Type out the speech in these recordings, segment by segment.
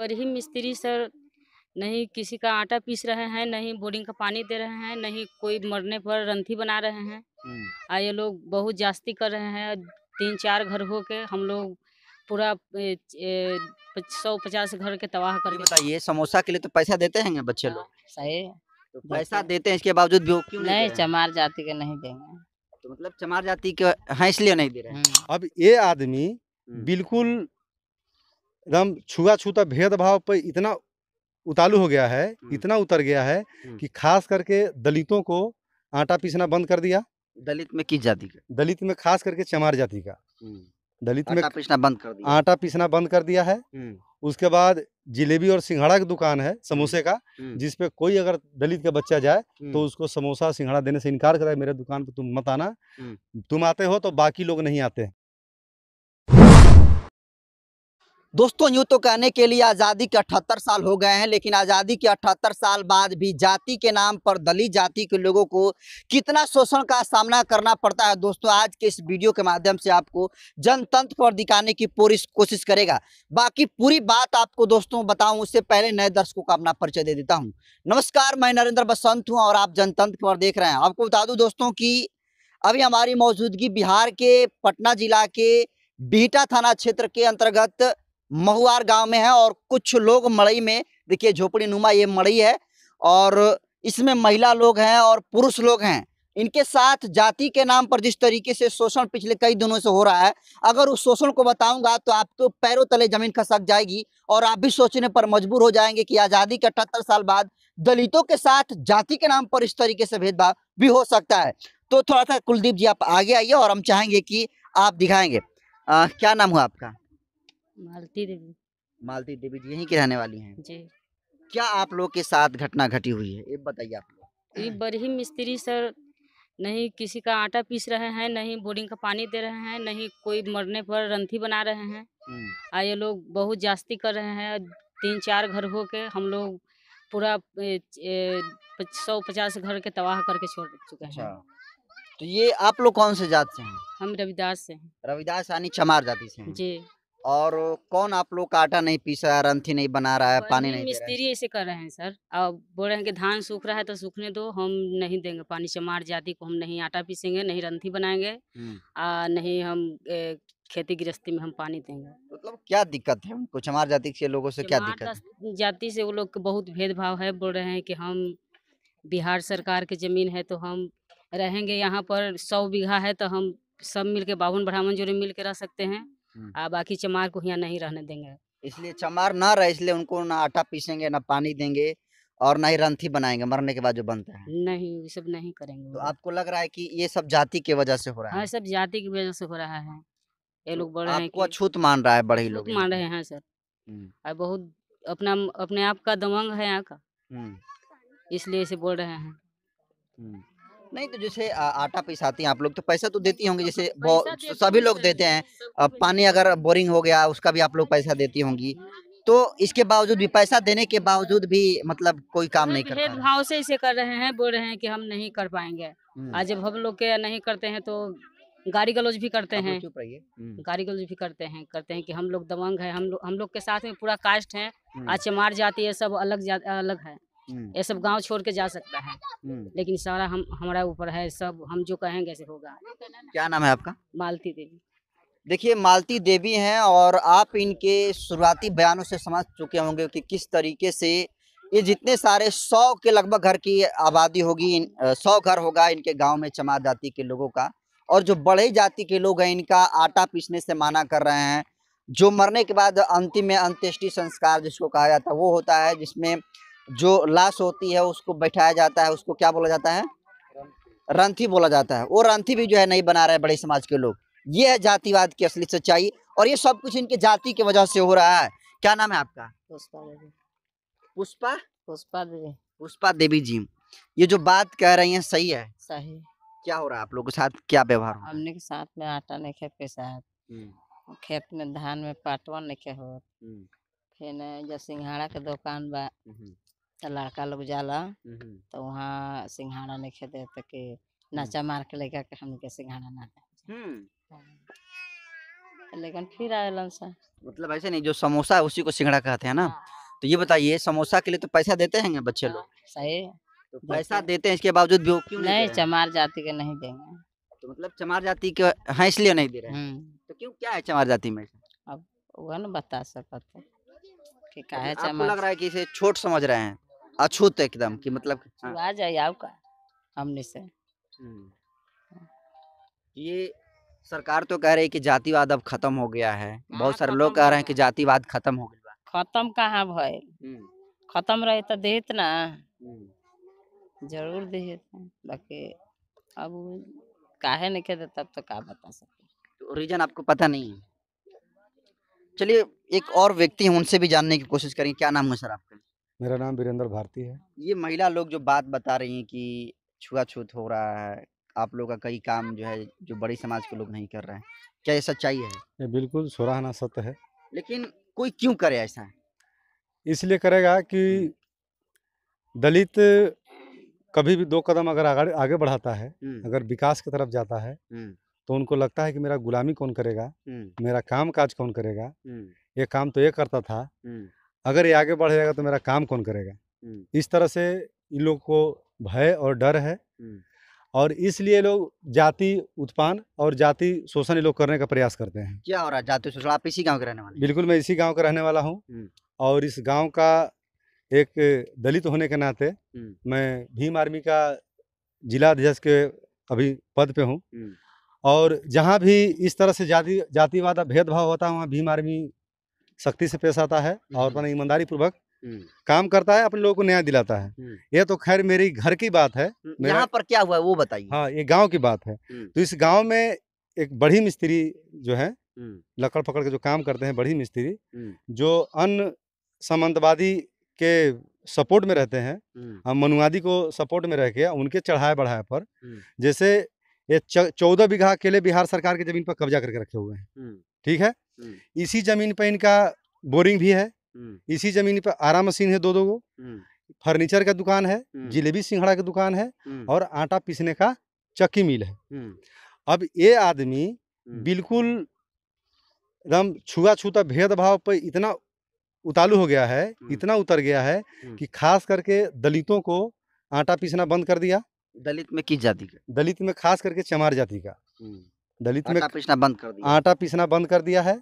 पर ही मिस्त्री सर नहीं किसी का आटा पीस रहे हैं नहीं बोरिंग का पानी दे रहे हैं नहीं कोई मरने पर रंथी बना रहे हैं हम्म। आ ये लोग बहुत जास्ती कर रहे हैं तीन चार घर हो के हम लोग पूरा सौ पचास घर के तबाह कर बताइए समोसा के लिए तो पैसा देते हैं बच्चे लोग हाँ, सही तो पैसा देते हैं इसके बावजूद भी क्यों नहीं चमार जाति के नहीं देंगे तो मतलब चमार जाति के हैं इसलिए नहीं दे रहे हम्म। अब ये आदमी हम्म। बिल्कुल एकदम छूता भेदभाव पर इतना उतालू हो गया है इतना उतर गया है कि खास करके दलितों को आटा पीसना बंद कर दिया दलित में किस जाति का दलित में खास करके चमार जाति का दलित में पीसना बंद कर दिया आटा पीसना बंद कर दिया है उसके बाद जिलेबी और सिंघाड़ा की दुकान है समोसे का जिसपे कोई अगर दलित का बच्चा जाए तो उसको समोसा सिंघाड़ा देने से इनकार करा मेरे दुकान पर तुम मत आना तुम आते हो तो बाकी लोग नहीं आते दोस्तों यूँ तो कहने के लिए आज़ादी के अठहत्तर साल हो गए हैं लेकिन आज़ादी के अठहत्तर साल बाद भी जाति के नाम पर दलित जाति के लोगों को कितना शोषण का सामना करना पड़ता है दोस्तों आज के इस वीडियो के माध्यम से आपको जनतंत्र पर दिखाने की पूरी कोशिश करेगा बाकी पूरी बात आपको दोस्तों बताऊँ उससे पहले नए दर्शकों का अपना परिचय दे देता हूँ नमस्कार मैं नरेंद्र बसंत हूँ और आप जनतंत्र पर देख रहे हैं आपको बता दूँ दोस्तों की अभी हमारी मौजूदगी बिहार के पटना जिला के बिहटा थाना क्षेत्र के अंतर्गत महुआर गांव में है और कुछ लोग मड़ई में देखिए झोपड़ी नुमा ये मड़ई है और इसमें महिला लोग हैं और पुरुष लोग हैं इनके साथ जाति के नाम पर जिस तरीके से शोषण पिछले कई दिनों से हो रहा है अगर उस शोषण को बताऊंगा तो आपको तो पैरों तले जमीन खसक जाएगी और आप भी सोचने पर मजबूर हो जाएंगे कि आज़ादी के अठहत्तर साल बाद दलितों के साथ जाति के नाम पर इस तरीके से भेदभाव भी हो सकता है तो थोड़ा सा कुलदीप जी आप आगे आइए और हम चाहेंगे कि आप दिखाएंगे आ, क्या नाम हुआ आपका मालती देवी मालती देवी जी की रहने वाली हैं जी क्या आप लोग के साथ घटना घटी हुई है ये बताइए आप ये बड़ी मिस्त्री सर नहीं किसी का आटा पीस रहे हैं नहीं बोरिंग का पानी दे रहे हैं नहीं कोई मरने पर रंथी बना रहे हैं हम्म। आ ये लोग बहुत जास्ती कर रहे हैं तीन चार घर हो के हम लोग पूरा सौ पचास घर के तबाह करके छोड़ चुके हैं अच्छा। तो ये आप लोग कौन से जात से हैं हम रविदास से हैं रविदास यानी चमार जाति से हैं जी और कौन आप लोग का आटा नहीं पीस रहा है रंथी नहीं बना रहा है पानी नहीं मिस्त्री ऐसे कर रहे हैं सर और बोल रहे हैं कि धान सूख रहा है तो सूखने दो हम नहीं देंगे पानी चमार जाति को हम नहीं आटा पीसेंगे नहीं रंथी बनाएंगे हम्म। आ, नहीं हम ए, खेती गृहस्थी में हम पानी देंगे मतलब क्या दिक्कत है उनको चमार जाति के लोगों से क्या दिक्कत जाति से वो लोग बहुत भेदभाव है बोल रहे हैं कि हम बिहार सरकार की जमीन है तो हम रहेंगे यहाँ पर सौ बीघा है तो हम सब मिलके बावन ब्राह्मण जोड़े मिल के रह सकते हैं आ हम्म। बाकी चमार को यहाँ नहीं रहने देंगे इसलिए चमार ना रहे इसलिए उनको ना आटा पीसेंगे ना पानी देंगे और ना ही रंथी बनाएंगे मरने के बाद जो बनता है नहीं ये सब नहीं करेंगे तो आपको लग रहा है कि हाँ, ये सब जाति की वजह से हो रहा है हाँ, सब जाति की वजह से हो रहा है ये तो लोग बड़े आपको अछूत मान रहा है बड़े लोग मान रहे हैं हाँ, सर हम्म। और बहुत अपना अपने आप का दमंग है यहाँ का हम्म। इसलिए इसे बोल रहे हैं नहीं तो जैसे आटा पिसाती हैं आप लोग तो पैसा तो देती होंगी जैसे सभी लोग तो देते हैं पानी अगर बोरिंग हो गया उसका भी आप लोग पैसा देती होंगी तो इसके बावजूद भी पैसा देने के बावजूद भी मतलब कोई काम नहीं कर भाव से इसे कर रहे हैं बोल रहे हैं कि हम नहीं कर पाएंगे आज जब हम लोग के नहीं करते हैं तो गाड़ी गलौज भी करते हैं गाड़ी गलौज भी करते हैं करते हैं कि हम लोग दबंग है हम लोग हम लोग के साथ में पूरा कास्ट है आज चमार जाती है सब अलग अलग है हम्म। ये सब गांव छोड़ के जा सकता है हम्म। लेकिन सारा हम हमारा ऊपर है सब हम जो कहेंगे ऐसे होगा क्या नाम है आपका मालती देवी देखिए मालती देवी हैं और आप इनके शुरुआती बयानों से समझ चुके होंगे कि किस तरीके से ये जितने सारे सौ के लगभग घर की आबादी होगी सौ घर होगा इनके गाँव में चमा जाति के लोगों का और जो बड़े जाति के लोग हैं इनका आटा पीसने से माना कर रहे हैं जो मरने के बाद अंतिम में अंत्येष्टि संस्कार जिसको कहा जाता है वो होता है जिसमें जो लाश होती है उसको बैठाया जाता है उसको क्या बोला जाता है रंथी बोला जाता है वो रंथी भी जो है नहीं बना रहे बड़े समाज के लोग ये है जातिवाद की असली सच्चाई और ये सब कुछ इनके जाति की वजह से हो रहा है क्या नाम है आपका पुष्पा देवी पुष्पा पुष्पा देवी पुष्पा देवी जी ये जो बात कह रही हैं सही है सही क्या हो रहा है आप लोगों के साथ क्या व्यवहार हमने के साथ में आटा नहीं खेत के साथ हम्म। खेत में धान में पाटवा नहीं खे हो हम्म। फिर जब सिंघाड़ा के दुकान बा हम्म। तो लड़का लोग जाला तो वहाँ सिंघाड़ा नहीं खेते तो कि नाचा मार के लेकर के हमके सिंघाड़ा ना दे तो लेकिन फिर आए मतलब ऐसे नहीं जो समोसा है उसी को सिंगड़ा कहते हैं ना हाँ, हाँ। तो ये बताइए समोसा के लिए तो पैसा देते हैं बच्चे लोग हाँ, सही तो पैसा देते हैं इसके बावजूद भी क्यों नहीं चमार जाति के नहीं देंगे तो मतलब चमार जाति के हैं इसलिए नहीं दे रहे तो क्यों क्या है चमार जाति में अब वह ना बता सकते कि क्या है चमार लग रहा है कि इसे छोट समझ रहे हैं अछूत एकदम कि मतलब हाँ। आ जाए आपका हमने से हाँ। ये सरकार तो कह रही है कि जातिवाद अब खत्म हो गया है हाँ, बहुत सारे लोग कह रहे हैं कि जातिवाद खत्म हो गया खत्म कहाँ भाई खत्म रहे तो देत ना जरूर देत बाकी अब काहे नहीं खेते तब तो क्या बता सकते तो रीजन आपको पता नहीं है चलिए एक और व्यक्ति हैं उनसे भी जानने की कोशिश करेंगे क्या नाम है सर आपका मेरा नाम वीरेंद्र भारती है ये महिला लोग जो बात बता रही हैं कि छुआछूत हो रहा है आप लोग का कई काम जो है जो बड़ी समाज के लोग नहीं कर रहे हैं क्या ये सच्चाई है ये बिल्कुल सराहना सत्य है लेकिन कोई क्यों करे ऐसा इसलिए करेगा कि दलित कभी भी दो कदम अगर आगे, आगे बढ़ाता है अगर विकास की तरफ जाता है तो उनको लगता है कि मेरा गुलामी कौन करेगा मेरा काम काज कौन करेगा ये काम तो ये करता था अगर ये आगे बढ़ जाएगा तो मेरा काम कौन करेगा इस तरह से इन लोग को भय और डर है और इसलिए लोग जाति उत्पान और जाति शोषण लोग करने का प्रयास करते हैं क्या हो रहा है जाति शोषण आप इसी गांव के रहने वाले बिल्कुल मैं इसी गांव का रहने वाला हूँ और इस गांव का एक दलित होने के नाते मैं भीम आर्मी का जिला अध्यक्ष के अभी पद पे हूँ और जहाँ भी इस तरह से जाति जातिवाद भेदभाव होता है वहाँ भीम आर्मी सख्ती से पेश आता है हम्म, और हम्म। अपना ईमानदारी पूर्वक हम्म। काम करता है अपने लोगों को न्याय दिलाता है ये तो खैर मेरी घर की बात है यहाँ पर क्या हुआ है वो बताइए हाँ ये गांव की बात है तो इस गांव में एक बड़ी मिस्त्री जो है लकड़ पकड़ के जो काम करते हैं बड़ी मिस्त्री जो अन्य सामंतवादी के सपोर्ट में रहते हैं हम मनुवादी को सपोर्ट में रह के उनके चढ़ाए बढ़ाए पर जैसे ये चौदह बीघा अकेले बिहार सरकार के जमीन पर कब्जा करके रखे हुए हैं ठीक है इसी जमीन पर इनका बोरिंग भी है इसी जमीन पर आरा मशीन है दो दो गो फर्नीचर का दुकान है जिलेबी सिंघड़ा की दुकान है और आटा पीसने का चक्की मिल है अब ये आदमी बिल्कुल एकदम छूता भेदभाव पर इतना उतालू हो गया है इतना उतर गया है कि खास करके दलितों को आटा पीसना बंद कर दिया दलित में किस जाति का दलित में खास करके चमार जाति का दलित में पीसना बंद कर दिया आटा पीसना बंद कर दिया है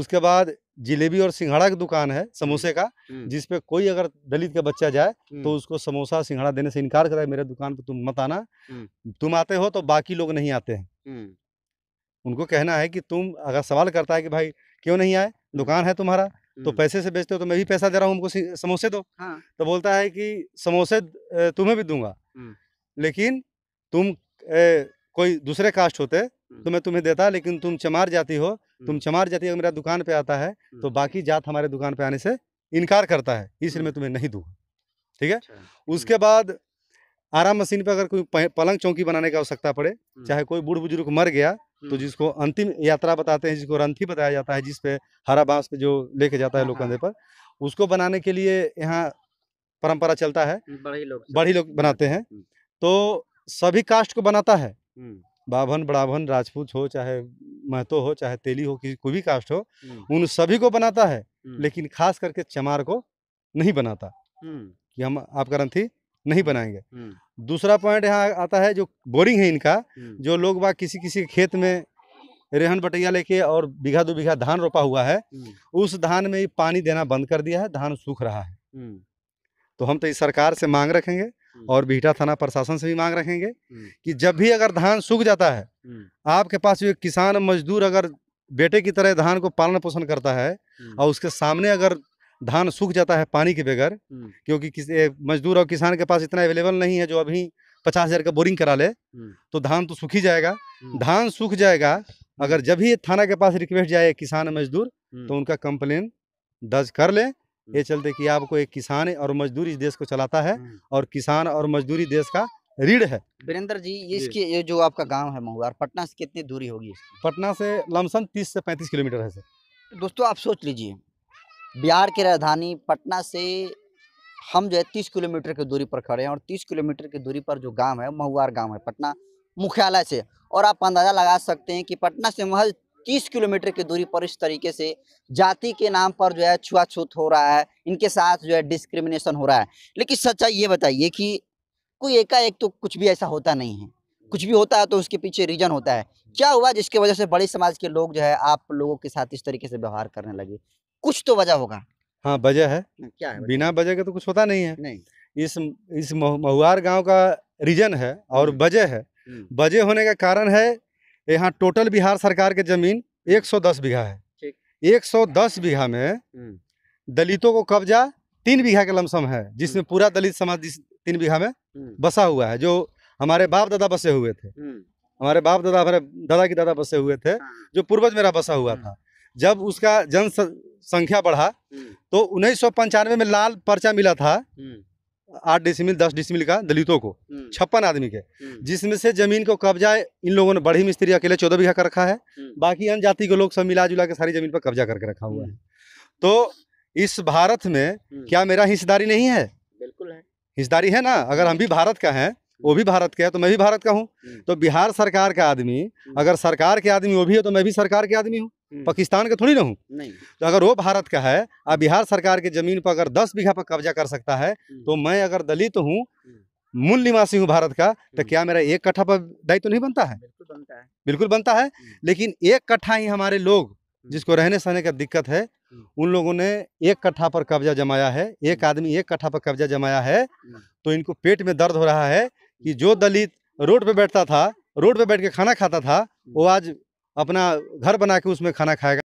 उसके बाद जिलेबी और सिंघाड़ा की दुकान है समोसे का जिसपे कोई अगर दलित का बच्चा जाए तो उसको समोसा सिंघाड़ा देने से इनकार करा मेरे दुकान पे तुम मत आना तुम आते हो तो बाकी लोग नहीं आते हैं उनको कहना है कि तुम अगर सवाल करता है कि भाई क्यों नहीं आए दुकान है तुम्हारा तो पैसे से बेचते हो तो मैं भी पैसा दे रहा हूँ उनको समोसे दो हाँ। तो बोलता है कि समोसे तुम्हें भी दूंगा लेकिन तुम ए, कोई दूसरे कास्ट होते तो मैं तुम्हें देता लेकिन तुम चमार जाती हो तुम चमार जाती हो मेरा दुकान पे आता है तो बाकी जात हमारे दुकान पे आने से इनकार करता है इसलिए मैं तुम्हें नहीं दूंगा ठीक है अच्छा, उसके बाद आराम मशीन पे अगर कोई पलंग चौकी बनाने की आवश्यकता पड़े चाहे कोई बूढ़ बुजुर्ग मर गया तो जिसको अंतिम यात्रा बताते हैं जिसको रंथी बताया जाता है जिसपे हरा बांस पे जो लेके जाता है हाँ, लोग कंधे हाँ। पर उसको बनाने के लिए यहाँ परंपरा चलता है बड़ी लोग बड़ी लोग बनाते हैं तो सभी कास्ट को बनाता है बाभन बड़ाभन राजपूत हो चाहे महतो हो चाहे तेली हो किसी कोई भी कास्ट हो उन सभी को बनाता है लेकिन खास करके चमार को नहीं बनाता कि हम आपका रंथी नहीं बनाएंगे दूसरा पॉइंट यहाँ आता है जो बोरिंग है इनका जो लोग बाग किसी किसी खेत में रेहन बटैया लेके और बीघा दो बीघा धान रोपा हुआ है उस धान में पानी देना बंद कर दिया है धान सूख रहा है तो हम तो इस सरकार से मांग रखेंगे हम्म। और बीटा थाना प्रशासन से भी मांग रखेंगे हम्म। कि जब भी अगर धान सूख जाता है हम्म। आपके पास जो किसान मजदूर अगर बेटे की तरह धान को पालन पोषण करता है और उसके सामने अगर धान सूख जाता है पानी के बगैर क्योंकि मजदूर और किसान के पास इतना अवेलेबल नहीं है जो अभी पचास हजार का बोरिंग करा ले तो धान तो सूख ही जाएगा धान सूख जाएगा अगर जब ही थाना के पास रिक्वेस्ट जाए किसान मजदूर तो उनका कंप्लेन दर्ज कर लें ये हम्म। चलते कि आपको एक किसान और मजदूर इस देश को चलाता है हम्म। और किसान और मजदूरी देश का रीढ़ है वीरेंद्र जी इसकी ये जो आपका गांव है महुआर पटना से कितनी दूरी होगी पटना से लमसम तीस से पैंतीस किलोमीटर है सर दोस्तों आप सोच लीजिए बिहार की राजधानी पटना से हम जो है तीस किलोमीटर की दूरी पर खड़े हैं और तीस किलोमीटर की दूरी पर जो गांव है महुआर गांव है पटना मुख्यालय से और आप अंदाज़ा लगा सकते हैं कि पटना से महज तीस किलोमीटर की दूरी पर इस तरीके से जाति के नाम पर जो है छुआछूत हो रहा है इनके साथ जो है डिस्क्रिमिनेशन हो रहा है लेकिन सच्चाई ये बताइए कि कोई एकाएक तो कुछ भी ऐसा होता नहीं है कुछ भी होता है तो उसके पीछे रीजन होता है क्या हुआ जिसके वजह से बड़े समाज के लोग जो है आप लोगों के साथ इस तरीके से व्यवहार करने लगे कुछ तो वजह होगा हाँ वजह है हाँ, क्या है बिना वजह के तो कुछ होता नहीं है नहीं इस इस महुआर गांव का रीजन है और हम्म। वजह है हम्म। वजह होने का कारण है यहाँ टोटल बिहार सरकार के ज़मीन 110 बीघा है एक दस बीघा में हम्म। दलितों को कब्जा तीन बीघा के लमसम है जिसमें हम्म। पूरा दलित समाज तीन बीघा में हम्म। बसा हुआ है जो हमारे बाप दादा बसे हुए थे हमारे बाप दादा हमारे दादा की दादा बसे हुए थे हाँ। जो पूर्वज मेरा बसा हुआ था जब उसका जन संख्या बढ़ा तो उन्नीस में लाल पर्चा मिला था आठ डिसमिल दस डिसमिल का दलितों को हम्म। छप्पन आदमी के हम्म। जिसमें से जमीन को कब्जा इन लोगों ने बड़ी मिस्त्री अकेले चौदह बीघा कर रखा है हम्म। बाकी अन्य जाति के लोग सब मिला जुला के सारी जमीन पर कब्जा करके रखा हुआ है तो इस भारत में क्या मेरा हिस्सेदारी नहीं है बिल्कुल है हिस्सेदारी है ना अगर हम भी भारत का हैं वो भी भारत का है तो मैं भी भारत का हूँ तो बिहार सरकार का आदमी अगर सरकार के आदमी वो भी है तो मैं भी सरकार के आदमी हूँ हम्म। पाकिस्तान का थोड़ी ना हूँ तो अगर वो भारत का है और बिहार सरकार के जमीन पर अगर दस बीघा पर कब्जा कर सकता है हम्म। तो मैं अगर दलित हूँ हम्म। मूल निवासी हूँ भारत का तो क्या मेरा एक कट्ठा पर दायित्व तो नहीं बनता है बिल्कुल बनता है बिल्कुल बनता है लेकिन एक कट्ठा ही हमारे लोग जिसको रहने सहने का दिक्कत है उन लोगों ने एक कट्ठा पर कब्जा जमाया है एक आदमी एक कट्ठा पर कब्जा जमाया है तो इनको पेट में दर्द हो रहा है कि जो दलित रोड पे बैठता था रोड पे बैठ के खाना खाता था वो आज अपना घर बना के उसमें खाना खाएगा